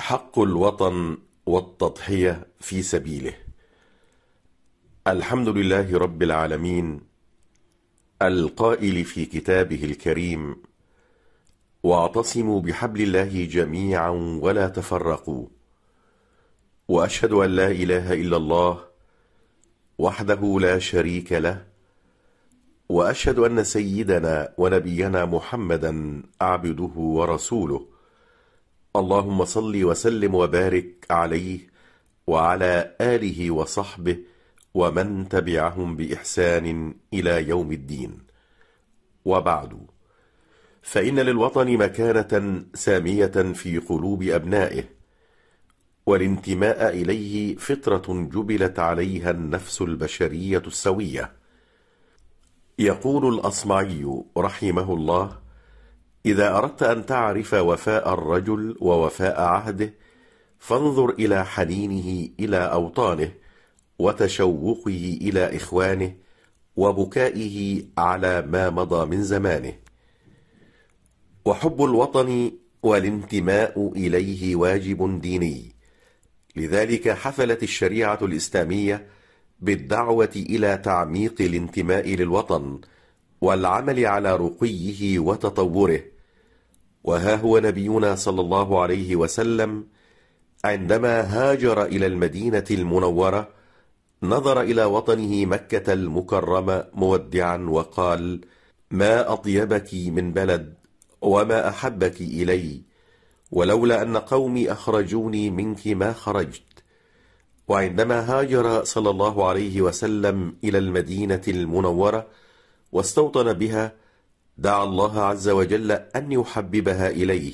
حق الوطن والتضحية في سبيله الحمد لله رب العالمين القائل في كتابه الكريم واعتصموا بحبل الله جميعا ولا تفرقوا وأشهد أن لا إله إلا الله وحده لا شريك له وأشهد أن سيدنا ونبينا محمدا عبده ورسوله اللهم صل وسلم وبارك عليه وعلى آله وصحبه ومن تبعهم بإحسان إلى يوم الدين وبعد فإن للوطن مكانة سامية في قلوب أبنائه والانتماء إليه فطرة جبلت عليها النفس البشرية السوية يقول الأصمعي رحمه الله اذا اردت ان تعرف وفاء الرجل ووفاء عهده فانظر الى حنينه الى اوطانه وتشوقه الى اخوانه وبكائه على ما مضى من زمانه وحب الوطن والانتماء اليه واجب ديني لذلك حفلت الشريعه الاسلاميه بالدعوه الى تعميق الانتماء للوطن والعمل على رقيه وتطوره وها هو نبينا صلى الله عليه وسلم عندما هاجر إلى المدينة المنورة نظر إلى وطنه مكة المكرمة مودعا وقال ما أطيبك من بلد وما أحبك إلي ولولا أن قومي أخرجوني منك ما خرجت وعندما هاجر صلى الله عليه وسلم إلى المدينة المنورة واستوطن بها دعا الله عز وجل أن يحببها إليه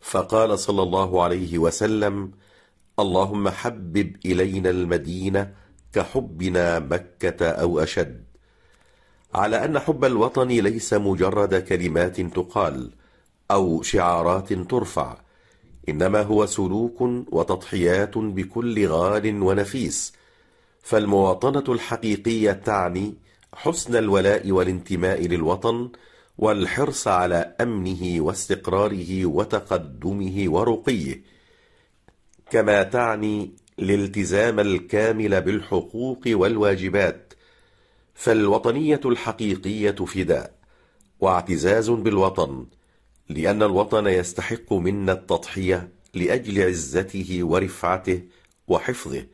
فقال صلى الله عليه وسلم اللهم حبب إلينا المدينة كحبنا مكة أو أشد على أن حب الوطن ليس مجرد كلمات تقال أو شعارات ترفع إنما هو سلوك وتضحيات بكل غال ونفيس فالمواطنة الحقيقية تعني حسن الولاء والانتماء للوطن والحرص على امنه واستقراره وتقدمه ورقيه كما تعني الالتزام الكامل بالحقوق والواجبات فالوطنيه الحقيقيه فداء واعتزاز بالوطن لان الوطن يستحق منا التضحيه لاجل عزته ورفعته وحفظه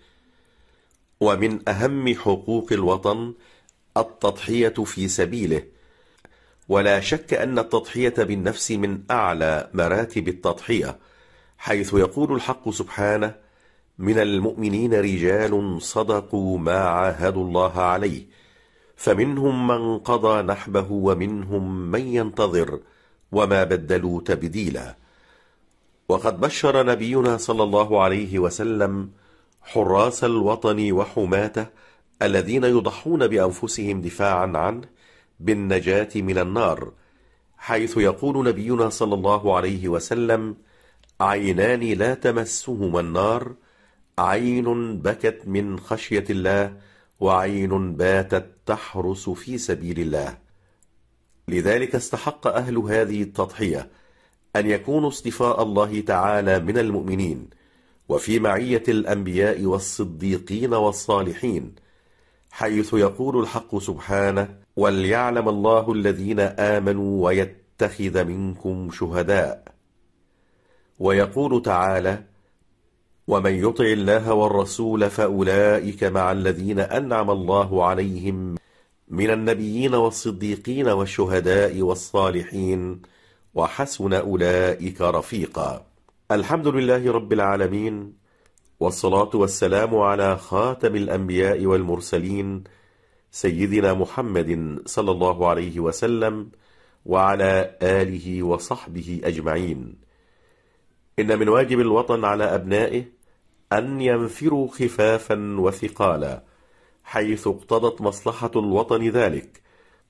ومن اهم حقوق الوطن التضحيه في سبيله ولا شك أن التضحية بالنفس من أعلى مراتب التضحية حيث يقول الحق سبحانه من المؤمنين رجال صدقوا ما عاهدوا الله عليه فمنهم من قضى نحبه ومنهم من ينتظر وما بدلوا تبديلا وقد بشر نبينا صلى الله عليه وسلم حراس الوطن وحماته الذين يضحون بأنفسهم دفاعا عنه بالنجاة من النار حيث يقول نبينا صلى الله عليه وسلم عينان لا تمسهما النار عين بكت من خشية الله وعين باتت تحرس في سبيل الله لذلك استحق أهل هذه التضحية أن يكونوا اصطفاء الله تعالى من المؤمنين وفي معية الأنبياء والصديقين والصالحين حيث يقول الحق سبحانه وليعلم الله الذين آمنوا ويتخذ منكم شهداء ويقول تعالى ومن يطع الله والرسول فأولئك مع الذين أنعم الله عليهم من النبيين والصديقين والشهداء والصالحين وحسن أولئك رفيقا الحمد لله رب العالمين والصلاة والسلام على خاتم الأنبياء والمرسلين سيدنا محمد صلى الله عليه وسلم وعلى آله وصحبه أجمعين إن من واجب الوطن على أبنائه أن ينفروا خفافا وثقالا حيث اقتضت مصلحة الوطن ذلك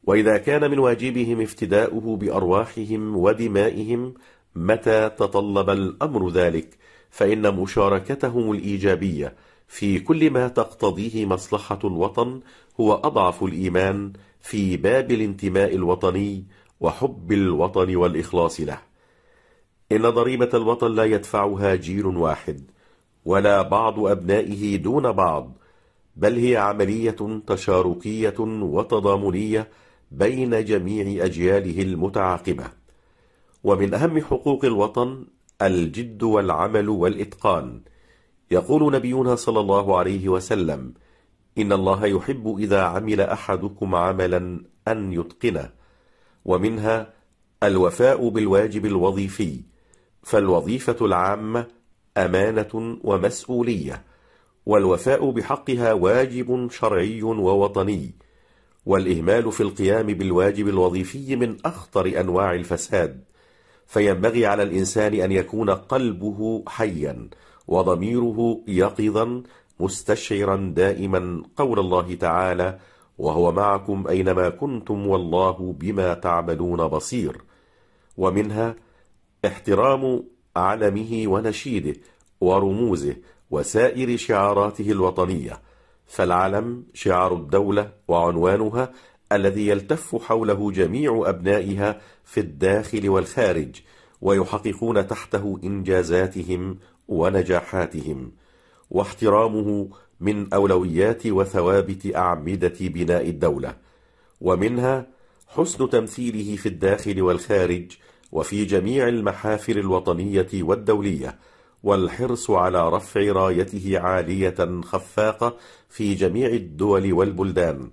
وإذا كان من واجبهم افتداؤه بأرواحهم ودمائهم متى تطلب الأمر ذلك فإن مشاركتهم الإيجابية في كل ما تقتضيه مصلحة الوطن هو أضعف الإيمان في باب الانتماء الوطني وحب الوطن والإخلاص له إن ضريبة الوطن لا يدفعها جيل واحد ولا بعض أبنائه دون بعض بل هي عملية تشاركية وتضامنية بين جميع أجياله المتعاقبة ومن أهم حقوق الوطن الجد والعمل والإتقان يقول نبينا صلى الله عليه وسلم إن الله يحب إذا عمل أحدكم عملا أن يتقنه ومنها الوفاء بالواجب الوظيفي فالوظيفة العامة أمانة ومسؤولية والوفاء بحقها واجب شرعي ووطني والإهمال في القيام بالواجب الوظيفي من أخطر أنواع الفساد فينبغي على الإنسان أن يكون قلبه حيا وضميره يقظا مستشعرا دائما قول الله تعالى وهو معكم أينما كنتم والله بما تعملون بصير ومنها احترام علمه ونشيده ورموزه وسائر شعاراته الوطنية فالعلم شعار الدولة وعنوانها الذي يلتف حوله جميع أبنائها في الداخل والخارج ويحققون تحته إنجازاتهم ونجاحاتهم واحترامه من أولويات وثوابت أعمدة بناء الدولة ومنها حسن تمثيله في الداخل والخارج وفي جميع المحافل الوطنية والدولية والحرص على رفع رايته عالية خفاقة في جميع الدول والبلدان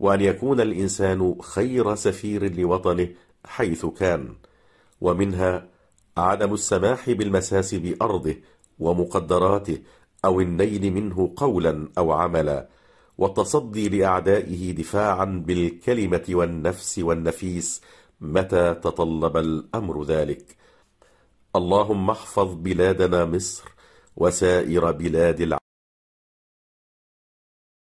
وأن يكون الإنسان خير سفير لوطنه حيث كان ومنها عدم السماح بالمساس بأرضه ومقدراته أو النيل منه قولا أو عملا والتصدي لأعدائه دفاعا بالكلمة والنفس والنفيس متى تطلب الأمر ذلك اللهم احفظ بلادنا مصر وسائر بلاد العالم